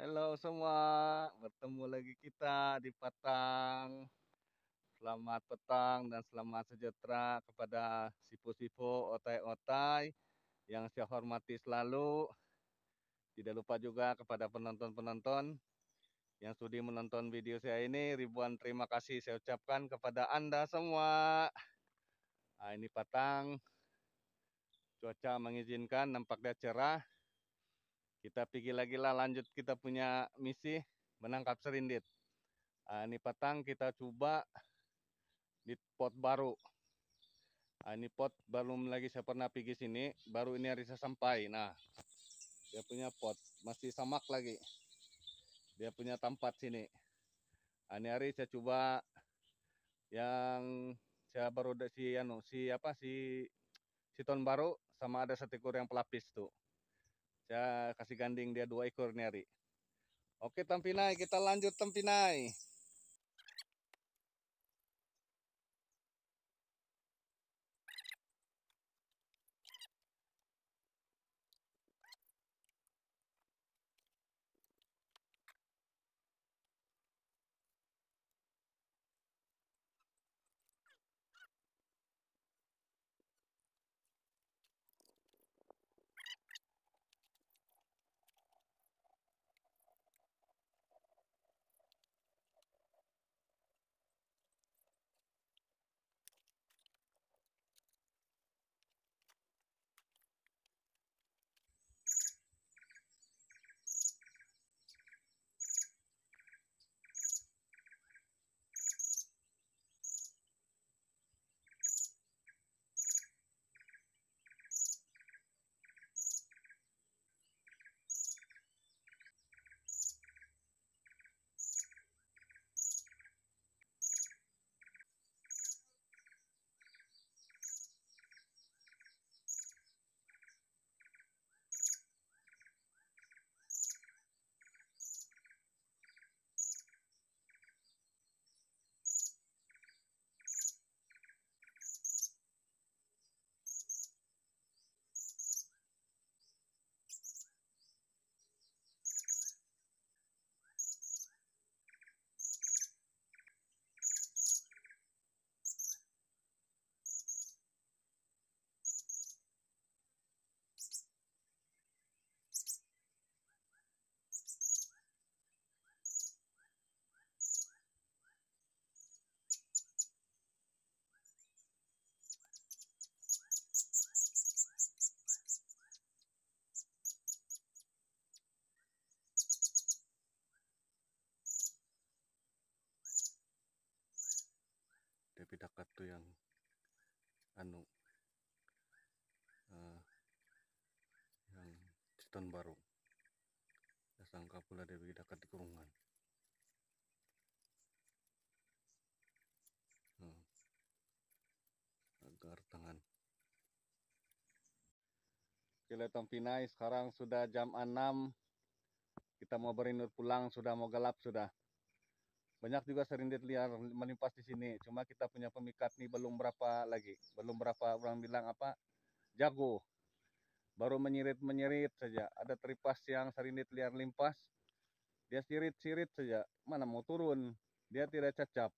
Halo semua, bertemu lagi kita di Patang. Selamat petang dan selamat sejahtera kepada sipu-sipu otai-otai yang saya hormati selalu. Tidak lupa juga kepada penonton-penonton yang sudi menonton video saya ini. Ribuan terima kasih saya ucapkan kepada Anda semua. Nah, ini Patang. Cuaca mengizinkan, nampaknya cerah kita pikir lagi lah lanjut kita punya misi menangkap serindit. Uh, ah, ini petang kita coba di pot baru. Uh, ini pot belum lagi saya pernah pergi sini, baru ini hari saya sampai. Nah, dia punya pot masih samak lagi. Dia punya tempat sini. Uh, ini hari saya coba yang saya baru si anu si apa si si ton baru sama ada setikur yang pelapis tuh. Ya kasih ganding dia dua ekor nyari. Oke Tampinai, kita lanjut Tampinai. tapi dekat tuh yang anu uh, yang ceton baru sangka pula dia pergi dekat di kurungan hmm. agar tangan Kelihatan Pinai sekarang sudah jam 6 kita mau berinur pulang sudah mau gelap sudah banyak juga serindit liar melimpas di sini cuma kita punya pemikat nih belum berapa lagi belum berapa orang bilang apa jago baru menyirit menyirit saja ada teripas yang serindit liar limpas dia sirit sirit saja mana mau turun dia tidak cacap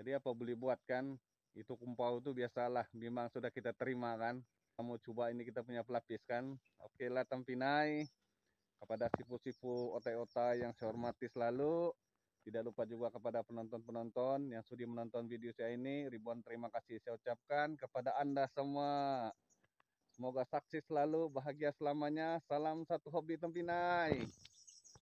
jadi apa beli buat kan itu kumpau itu biasalah memang sudah kita terima kan kamu coba ini kita punya pelapis kan oke lah tampinai kepada sipu-sipu otai-otai yang saya hormati selalu tidak lupa juga kepada penonton-penonton yang sudah menonton video saya ini, ribuan terima kasih saya ucapkan kepada Anda semua. Semoga saksi selalu, bahagia selamanya. Salam satu hobi Tempinai.